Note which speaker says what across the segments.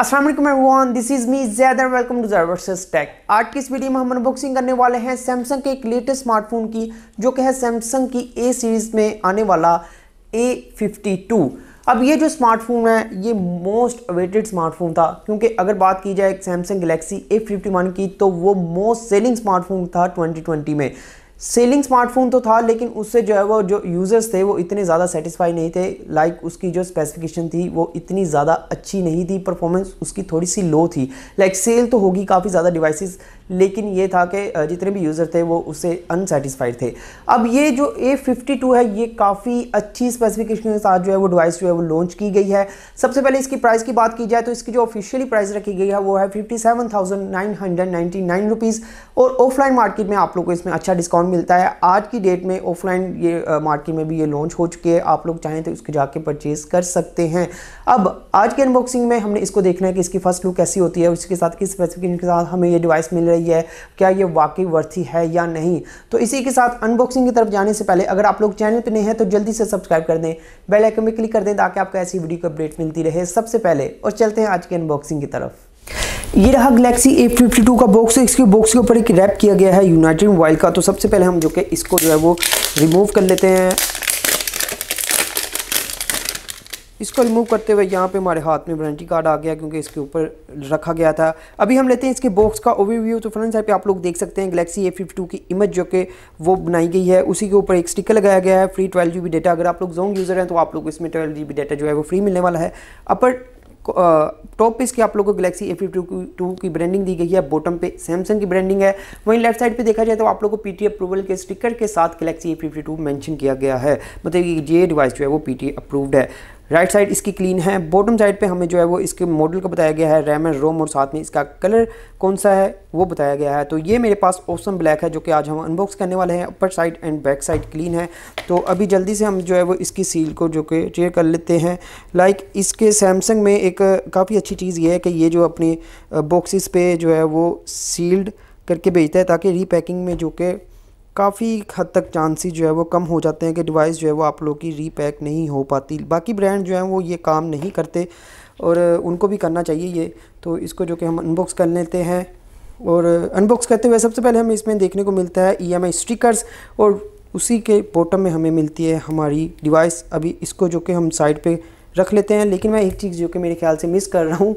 Speaker 1: Aslam everyone this is me Zaid and welcome to Zaid versus tech आज की इस वीडियो में हम अनबॉक्सिंग करने वाले हैं सैमसंग के एक लेटेस्ट स्मार्टफोन की जो कि है सैमसंग की ए सीरीज़ में आने वाला ए फिफ्टी टू अब ये जो स्मार्टफोन है ये मोस्ट अवेटेड स्मार्टफोन था क्योंकि अगर बात की जाए Samsung Galaxy A fifty one की तो वो मोस्ट सेलिंग स्मार्टफोन था ट्वेंटी ट्वेंटी में सेलिंग स्मार्टफोन तो था लेकिन उससे जो है वो जो यूज़र्स थे वो इतने ज़्यादा सेटिस्फाई नहीं थे लाइक like उसकी जो स्पेसिफिकेशन थी वो इतनी ज़्यादा अच्छी नहीं थी परफॉर्मेंस उसकी थोड़ी सी लो थी लाइक like सेल तो होगी काफ़ी ज़्यादा डिवाइसेस लेकिन ये था कि जितने भी यूज़र थे वो उससे अनसेटिस्फाइड थे अब ये जो ए है ये काफ़ी अच्छी स्पेसिफिकेशन के साथ जो है वो डिवाइस जो है वो लॉन्च की गई है सबसे पहले इसकी प्राइस की बात की जाए तो इसकी जो ऑफिशियली प्राइस रखी गई है वो है fifty seven thousand nine hundred ninety nine rupees और ऑफलाइन मार्केट में आप लोग को इसमें अच्छा डिस्काउंट मिलता है आज की डेट में ऑफलाइन ये मार्केट में भी ये लॉन्च हो चुकी है आप लोग चाहें तो इसको जाके परचेज़ कर सकते हैं अब आज के अनबॉक्सिंग में हमने इसको देखना है कि इसकी फर्स्ट लुक कैसी होती है उसके साथ किस स्पेसिफिकेशन के साथ हमें ये डिवाइस मिल रही रही है क्या ये वाकई वर्थी है या नहीं तो इसी के साथ अनबॉक्सिंग की तरफ जाने से पहले अगर आप लोग चैनल पर नहीं हैं तो जल्दी से सब्सक्राइब कर दें बेल आइकन में क्लिक कर दें ताकि आपको ऐसी वीडियो की अपडेट मिलती रहे सबसे पहले और चलते हैं आज के अनबॉक्सिंग की तरफ ये रहा गलेक्सी ए फिफ्टी टू का बॉक्स तो इसके बॉक्स के ऊपर एक रैप किया गया है यूनाइटेड मोबाइल का तो सबसे पहले हम जो कि इसको जो है वो रिमूव कर लेते हैं इसको रिमूव करते हुए यहाँ पे हमारे हाथ में वारंटी कार्ड आ गया क्योंकि इसके ऊपर रखा गया था अभी हम लेते हैं इसके बॉक्स का ओवरव्यू तो फ्रंट साइड पे आप लोग देख सकते हैं गलेक्सी ए फिफ्टी टू की इमेज जो कि वो बनाई गई है उसी के ऊपर एक स्टिकर लगाया गया है free twelve G B data अगर आप लोग जोंग यूज़र हैं तो आप लोग इसमें ट्वेल्व जी बी डेटा जो है वो फ्री मिलने वाला है अपर टॉप uh, पे इसके आप लोगों को गलेक्सी ए फिफ्टी टू की ब्रांडिंग दी गई है बॉटम पे सैमसंग की ब्रांडिंग है वहीं लेफ्ट साइड पे देखा जाए तो आप लोगों को पीटी अप्रूवल के स्टिकर के साथ Galaxy A fifty two mention किया गया है मतलब ये डिवाइस जो है वो पीटी अप्रूव्ड है राइट साइड इसकी क्लीन है बॉटम साइड पे हमें जो है वो इसके मॉडल का बताया गया है रैम एंड रोम और साथ में इसका कलर कौन सा है वो बताया गया है तो ये मेरे पास ऑसम ब्लैक है जो कि आज हम अनबॉक्स करने वाले हैं upper side and back side clean है तो अभी जल्दी से हम जो है वो इसकी सील को जो कि चेयर कर लेते हैं लाइक इसके सैमसंग में एक काफ़ी अच्छी चीज़ ये है कि ये जो अपने बॉक्सिस पे जो है वो सील्ड करके भेजता है ताकि रीपैकिंग में जो कि काफ़ी हद तक चांसेस जो है वो कम हो जाते हैं कि डिवाइस जो है वो आप लोग की रीपैक नहीं हो पाती बाकी ब्रांड जो है वो ये काम नहीं करते और उनको भी करना चाहिए ये तो इसको जो कि हम अनबॉक्स कर लेते हैं और अनबॉक्स करते हुए सबसे पहले हमें इसमें देखने को मिलता है ई एम स्टिकर्स और उसी के बॉटम में हमें मिलती है हमारी डिवाइस अभी इसको जो कि हम साइड पर रख लेते हैं लेकिन मैं एक चीज़ जो कि मेरे ख्याल से मिस कर रहा हूँ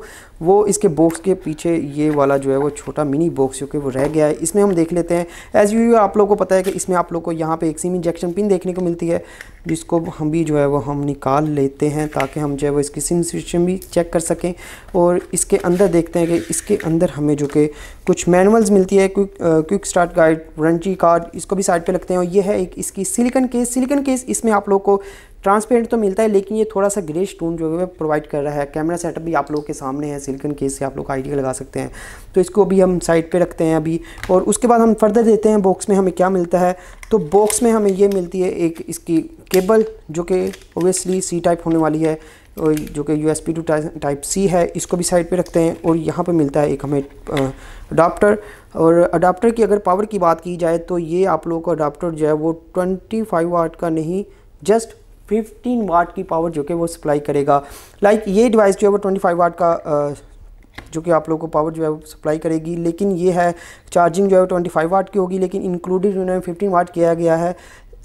Speaker 1: वो इसके बॉक्स के पीछे ये वाला जो है वो छोटा मिनी बॉक्स जो कि वो रह गया है इसमें हम देख लेते हैं एज़ यू आप लोगों को पता है कि इसमें आप लोग को यहाँ पे एक सिम इंजेक्शन पिन देखने को मिलती है जिसको हम भी जो है वो हम निकाल लेते हैं ताकि हम जो है वो इसकी सिम सिस्टम भी चेक कर सकें और इसके अंदर देखते हैं कि इसके अंदर हमें जो कि कुछ मैनुअल्स मिलती है quick quick start guide warranty card इसको भी साइड पर रखते हैं और ये है एक इसकी सिलिकन केस सिलिकन केस इसमें आप लोग को ट्रांसपेरेंट तो मिलता है लेकिन ये थोड़ा सा ग्रे स्टोन जो है प्रोवाइड कर रहा है कैमरा सेटअप भी आप लोगों के सामने है सिलिकन केस से आप लोग आइडिया लगा सकते हैं तो इसको अभी हम साइड पे रखते हैं अभी और उसके बाद हम फर्दर देते हैं बॉक्स में हमें क्या मिलता है तो बॉक्स में हमें ये मिलती है एक इसकी केबल जो कि ओबियसली सी टाइप होने वाली है और जो कि U S B to type C है इसको भी साइड पे रखते हैं और यहाँ पे मिलता है एक हमें अडाप्टर और अडाप्टर की अगर पावर की बात की जाए तो ये आप लोगों का अडाप्टर जो है वो 25 वाट का नहीं जस्ट 15 वाट की पावर जो कि वो सप्लाई करेगा लाइक ये डिवाइस जो है वो 25 वाट का जो कि आप लोगों को पावर जो है वो सप्लाई करेगी लेकिन ये है चार्जिंग जो है वो 25 वाट की होगी लेकिन इंक्लूडेड उन्होंने 15 वाट किया गया है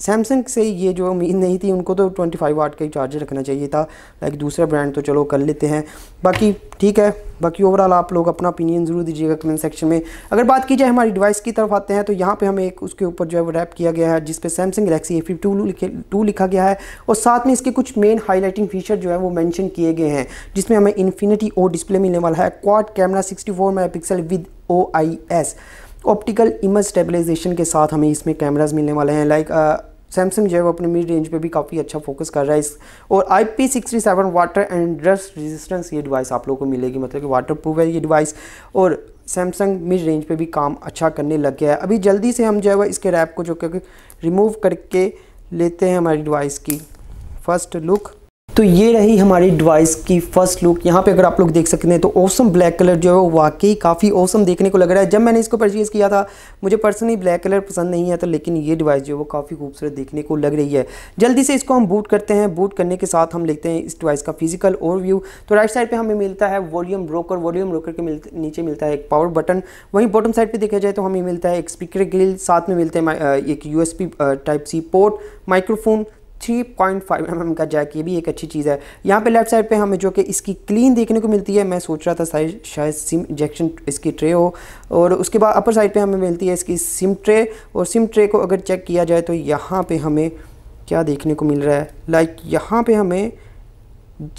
Speaker 1: सैमसंग से ये जो उम्मीद नहीं थी उनको तो 25 फाइव वाट का ही चार्जर रखना चाहिए था लाइक दूसरा ब्रांड तो चलो कर लेते हैं बाकी ठीक है बाकी ओवरऑल आप लोग अपना ओपिनियन ज़रूर दीजिएगा कमेंट सेक्शन में अगर बात की जाए हमारी डिवाइस की तरफ आते हैं तो यहाँ पे हमें एक उसके ऊपर जो है वो रैप किया गया है जिसपे Samsung Galaxy A fifty two लिखे टू लिखा गया है और साथ में इसके कुछ मेन हाईलाइटिंग फीचर जो है वो मैंशन किए गए हैं जिसमें हमें इन्फिनिटी ओ डिस्प्ले मिलने वाला है quad camera sixty four mega pixel with O I S optical image stabilisation के साथ हमें इसमें कैमराज मिलने वाले हैं लाइक सैमसंग uh, जो है वो अपने मिड रेंज पे भी काफ़ी अच्छा फोकस कर रहा है इस और I P sixty seven water and dust resistance ये डिवाइस आप लोगों को मिलेगी मतलब कि वाटर प्रूफ है ये डिवाइस और सैमसंग मिड रेंज पे भी काम अच्छा करने लग गया है अभी जल्दी से हम जो है वो इसके रैप को जो कि रिमूव करके लेते हैं हमारी डिवाइस की फर्स्ट लुक तो ये रही हमारी डिवाइस की फर्स्ट लुक यहाँ पे अगर आप लोग देख सकते हैं तो ओसम ब्लैक कलर जो है वो वाकई काफ़ी ओसम देखने को लग रहा है जब मैंने इसको परचेज़ किया था मुझे पर्सनली ब्लैक कलर पसंद नहीं है तो लेकिन ये डिवाइस जो है वो काफ़ी खूबसूरत देखने को लग रही है जल्दी से इसको हम बूट करते हैं बूट करने के साथ हम लेते हैं इस डिवाइस का फिजिकल ओवर तो राइट साइड पर हमें मिलता है वॉल्यूम ब्रोकर वॉल्यूम ब्रोकर के नीचे मिलता है एक पावर बटन वहीं बॉटम साइड पर देखा जाए तो हमें मिलता है एक स्पीकर ग्रिल साथ में मिलते हैं एक U type C port microphone three point five M M का जैक ये भी एक अच्छी चीज़ है यहाँ पे लेफ्ट साइड पे हमें जो कि इसकी क्लीन देखने को मिलती है मैं सोच रहा था शायद शायद सिम इंजेक्शन इसकी ट्रे हो और उसके बाद अपर साइड पे हमें मिलती है इसकी सिम ट्रे और सिम ट्रे को अगर चेक किया जाए तो यहाँ पे हमें क्या देखने को मिल रहा है लाइक like यहाँ पर हमें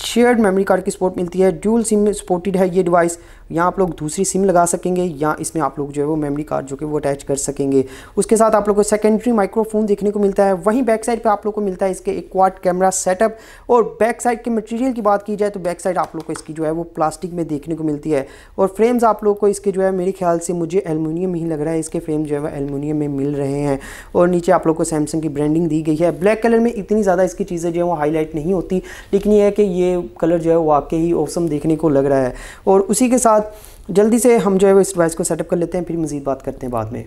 Speaker 1: शेयर्ड मेमोरी कार्ड की सपोर्ट मिलती है ड्यूल सिम सपोर्टेड है ये डिवाइस यहाँ आप लोग दूसरी सिम लगा सकेंगे या इसमें आप लोग जो है वो मेमोरी कार्ड जो कि वो अटैच कर सकेंगे उसके साथ आप लोग को सेकेंडरी माइक्रोफोन देखने को मिलता है वहीं बैक साइड पर आप लोग को मिलता है इसके एक क्वाड कैमरा सेटअप और बैक साइड के मटेरियल की बात की जाए तो बैक साइड आप लोग को इसकी जो है वो प्लास्टिक में देखने को मिलती है और फ्रेम्स आप लोग को इसके जो है मेरे ख्याल से मुझे एलमिनियम ही लग रहा है इसके फ्रेम जो है वो एलमिनियम में मिल रहे हैं और नीचे आप लोग को सैमसंग की ब्रांडिंग दी गई है ब्लैक कलर में इतनी ज़्यादा इसकी चीज़ें जो है वो हाईलाइट नहीं होती लेकिन ये है कि ये कलर जो है वाकई ही औसम देखने को लग रहा है और उसी के साथ बाद जल्दी से हम जो है वो इस डिवाइस को सेटअप कर लेते हैं फिर मज़ीद बात करते हैं बाद में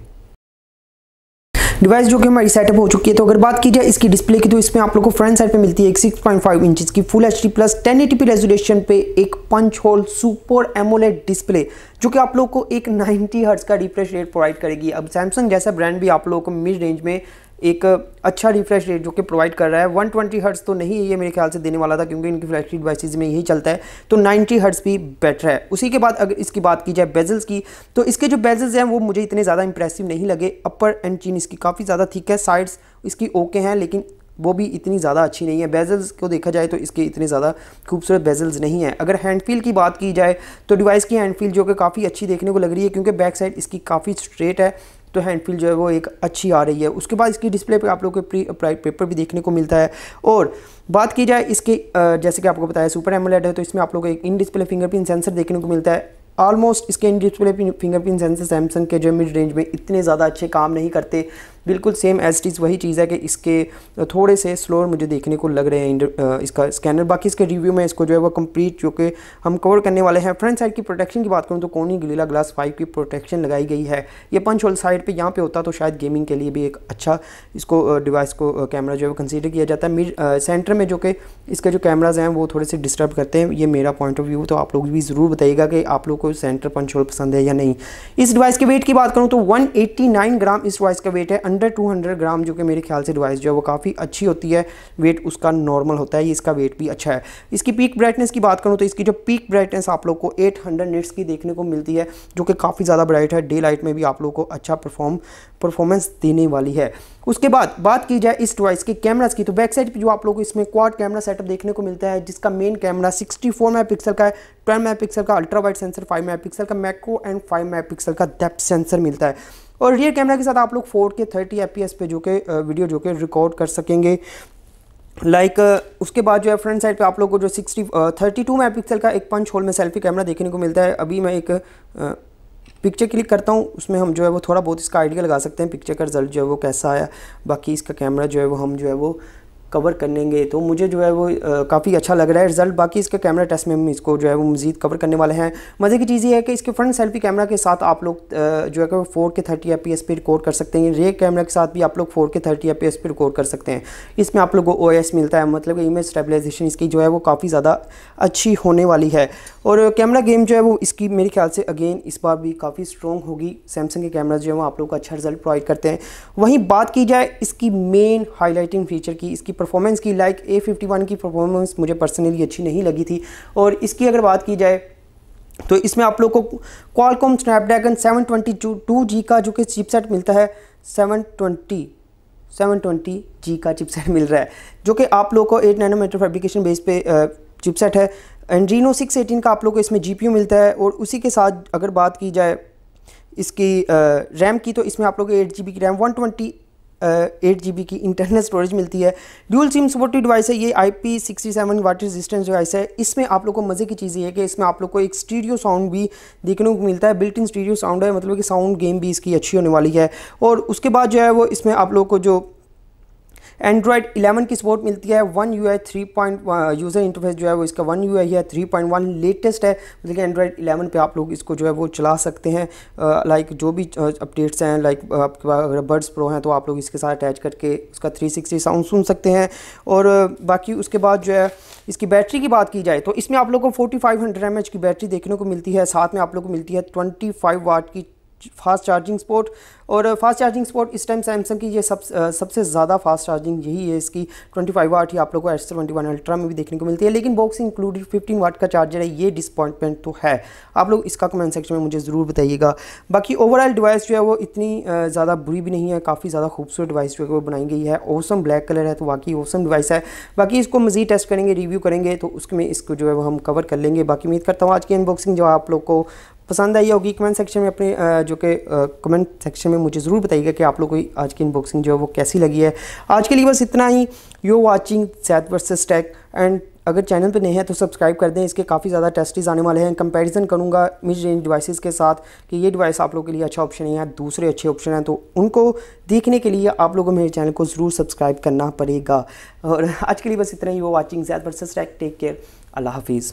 Speaker 1: डिवाइस जो कि हमारी सेटअप हो चुकी है तो अगर बात की जाए इसकी डिस्प्ले की तो इसमें आप लोगों को फ्रंट साइड पे मिलती है एक 6.5 पॉइंट इंचज़ की full H plus ten eighty resolution पे एक punch hole super AMOLED display जो कि आप लोगों को एक 90 हर्ट्ज का रिफ्रेश रेट प्रोवाइड करेगी अब सैमसंग जैसा ब्रांड भी आप लोगों को मिड रेंज में एक अच्छा रिफ्रेश रेट जो कि प्रोवाइड कर रहा है 120 ट्वेंटी हर्ट्स तो नहीं ये मेरे ख्याल से देने वाला था क्योंकि इनकी फ्लैक्सी डिवाइसेज में यही चलता है तो 90 हर्ट्स भी बेटर है उसी के बाद अगर इसकी बात की जाए बेजल्स की तो इसके जो बेजल्स हैं वो मुझे इतने ज़्यादा इंप्रेसिव नहीं लगे अपर एंड चीन इसकी काफ़ी ज़्यादा थिक है साइड्स इसकी ओके हैं लेकिन वो भी इतनी ज़्यादा अच्छी नहीं है बेजल्स को देखा जाए तो इसके इतने ज़्यादा खूबसूरत बेजल्स नहीं है अगर हैंडफील की बात की जाए तो डिवाइस की हैंडफील जो कि काफ़ी अच्छी देखने को लग रही है क्योंकि बैक साइड इसकी काफ़ी स्ट्रेट है तो हैंड फील जो है वो एक अच्छी आ रही है उसके बाद इसकी डिस्प्ले पे आप लोग के प्री पेपर भी देखने को मिलता है और बात की जाए इसके जैसे कि आपको बताया सुपर एमोलेड है तो इसमें आप लोग को एक इन डिस्प्ले फिंगरप्रिंट सेंसर देखने को मिलता है ऑलमोस्ट इसके in display fingerprint sensor Samsung के जो मिड रेंज में इतने ज़्यादा अच्छे काम नहीं करते बिल्कुल सेम एज इज़ वही चीज़ है कि इसके थोड़े से स्लोर मुझे देखने को लग रहे हैं इसका स्कैनर बाकी इसके रिव्यू में इसको जो है वो कंप्लीट जो कि हम कवर करने वाले हैं फ्रंट साइड की प्रोटेक्शन की बात करूँ तो कोनी गलीला ग्लास फाइव की प्रोटेक्शन लगाई गई है ये पंच होल साइड पर यहाँ पर होता तो शायद गेमिंग के लिए भी एक अच्छा इसको डिवाइस को कैमरा जो है वो कंसिडर किया जाता है मिड सेंटर में जो कि इसके जो कैमराज हैं वो थोड़े से डिस्टर्ब करते हैं ये मेरा पॉइंट ऑफ व्यू तो आप लोग भी ज़रूर बताइएगा कि आप लोग को सेंटर पंच होल पसंद है या नहीं इस डिवाइस के वेट की बात करूँ तो वन ग्राम इस डिवाइस का वेट है अंडर 200 ग्राम जो कि मेरे ख्याल से डिवाइस जो है वो काफ़ी अच्छी होती है वेट उसका नॉर्मल होता है ये इसका वेट भी अच्छा है इसकी पीक ब्राइटनेस की बात करूँ तो इसकी जो पीक ब्राइटनेस आप लोग को 800 हंड्रेड की देखने को मिलती है जो कि काफ़ी ज़्यादा ब्राइट है डे लाइट में भी आप लोग को अच्छा परफॉर्म परफॉर्मेंस देने वाली है उसके बाद बात की जाए इस डिवाइस के कैमराज की तो बैक साइड पर जो आप लोग को इसमें क्वाड कैमरा सेटअप देखने को मिलता है जिसका मेन कैमरा मेगा पिक्सल का है मेगा पिक्सल का ultra wide sensor mega pixel का मैक्रो एंड मेगा पिक्सल का डेप्थ सेंसर मिलता है और रियर कैमरा के साथ आप लोग फोर के थर्टी एफ पे जो कि वीडियो जो कि रिकॉर्ड कर सकेंगे लाइक like, uh, उसके बाद जो है फ्रंट साइड पे आप लोग को जो सिक्सटी थर्टी टू मेगा का एक पंच होल में सेल्फी कैमरा देखने को मिलता है अभी मैं एक uh, पिक्चर क्लिक करता हूँ उसमें हम जो है वो थोड़ा बहुत इसका आइडिया लगा सकते हैं पिक्चर का रिजल्ट जो है वो कैसा आया बाकी इसका कैमरा जो है वो हम जो है वो कवर कर लेंगे तो मुझे जो है वो काफ़ी अच्छा लग रहा है रिजल्ट बाकी इसके कैमरा टेस्ट में हम इसको जो है वो मजीद कवर करने वाले हैं मज़े की चीज़ ये है कि इसके फ्रंट सेल्फी कैमरा के साथ आप लोग जो है फोर के थर्टी एफ पे रिकॉर्ड कर सकते हैं रेक कैमरा के साथ भी आप लोग फोर के थर्टी एफ पे रिकॉर्ड कर सकते हैं इसमें आप लोग को ओ मिलता है मतलब इमेज स्टेबलाइजेशन इसकी जो है वो काफ़ी ज़्यादा अच्छी होने वाली है और कैमरा गेम जो है वो इसकी मेरे ख्याल से अगेन इस बार भी काफ़ी स्ट्रॉन्ग होगी सैमसंग के कैमरा जो है वो आप लोग को अच्छा रिजल्ट प्रोवाइड करते हैं वहीं बात की जाए इसकी मेन हाईलाइटिंग फीचर की इसकी परफॉर्मेंस की लाइक ए फिफ्टी वन की परफॉर्मेंस मुझे पर्सनली अच्छी नहीं लगी थी और इसकी अगर बात की जाए तो इसमें आप लोग को Qualcomm Snapdragon seven twenty two G का जो कि चिपसेट मिलता है seven twenty seven twenty G का चिपसेट मिल रहा है जो कि आप लोग को एट नैनोमीटर फैब्रिकेशन बेस पे चिपसेट है एंड्रीनो सिक्स एटीन का आप लोग को इसमें जी मिलता है और उसी के साथ अगर बात की जाए इसकी रैम की तो इसमें आप लोग को एट जी की RAM one twenty eight G की इंटरनल स्टोरेज मिलती है ड्यूल सिम सपोर्टेड डिवाइस है ये I P sixty seven water resistance device है इसमें आप लोग को मज़े की चीज़ ये है कि इसमें आप लोग को एक स्टीरियो साउंड भी देखने को मिलता है बिल्ट इन स्टीरियो साउंड है मतलब कि साउंड गेम भी इसकी अच्छी होने वाली है और उसके बाद जो है वो इसमें आप लोग को जो एंड्रॉयड 11 की सपोर्ट मिलती है one U I three point user interface जो है वो इसका वन यू आई है थ्री पॉइंट वन लेटेस्ट है मतलब कि एंड्रॉयड 11 पे आप लोग इसको जो है वो चला सकते हैं लाइक uh, like, जो भी अपडेट्स uh, हैं लाइक uh, आपके पास अगर बर्ड्स प्रो हैं तो आप लोग इसके साथ अटैच करके उसका थ्री सिक्सटी साउंड सुन सकते हैं और uh, बाकी उसके बाद जो है इसकी बैटरी की बात की जाए तो इसमें आप लोग को forty five hundred M H की बैटरी देखने को मिलती है साथ में आप लोग को मिलती है ट्वेंटी फाइव वाट की फास्ट चार्जिंग स्पोर्ट और फास्ट चार्जिंग स्पोर्ट इस टाइम सैमसंग की ये सब सबसे ज़्यादा फास्ट चार्जिंग यही है इसकी 25 फाइव वाट ही आप लोगों को एस ट्वेंटी वन अल्ट्रा में भी देखने को मिलती है लेकिन बॉक्स इंक्लूडेड 15 वाट का चार्जर है ये डिसअपॉइंटमेंट तो है आप लोग इसका कमेंट सेक्शन में मुझे ज़रूर बताइएगा बाकी ओवरऑल डिवाइस जो है वो इतनी ज़्यादा बुरी भी नहीं है काफ़ी ज़्यादा खूबसूरत डिवाइस जो है वो बनाई गई है ओसम ब्लैक कलर है तो बाकी ओसम डिवाइस है बाकी इसको मज़ीद टेस्ट करेंगे रिव्यू करेंगे तो उसमें इसको जो है वो हम कवर कर लेंगे बाकी उम्मीद करता हूँ आज की अनबॉक्सिंग जो आप लोग को पसंद आई होगी कमेंट सेक्शन में अपने जो कि कमेंट सेक्शन में मुझे ज़रूर बताइएगा कि आप लोग की आज की इनबॉक्सिंग जो है वो कैसी लगी है आज के लिए बस इतना ही you watching Zaid versus tech and अगर चैनल पर नहीं है तो सब्सक्राइब कर दें इसके काफ़ी ज़्यादा टेस्टीज आने वाले हैं कंपैरिजन करूँगा मिड रेंज डिवाइसेस के साथ कि ये डिवाइस आप लोगों के लिए अच्छा ऑप्शन है या दूसरे अच्छे ऑप्शन हैं तो उनको देखने के लिए आप लोगों को मेरे चैनल को ज़रूर सब्सक्राइब करना पड़ेगा और आज के लिए बस इतना ही वो watching Zaid versus tech care अल्लाह हाफिज़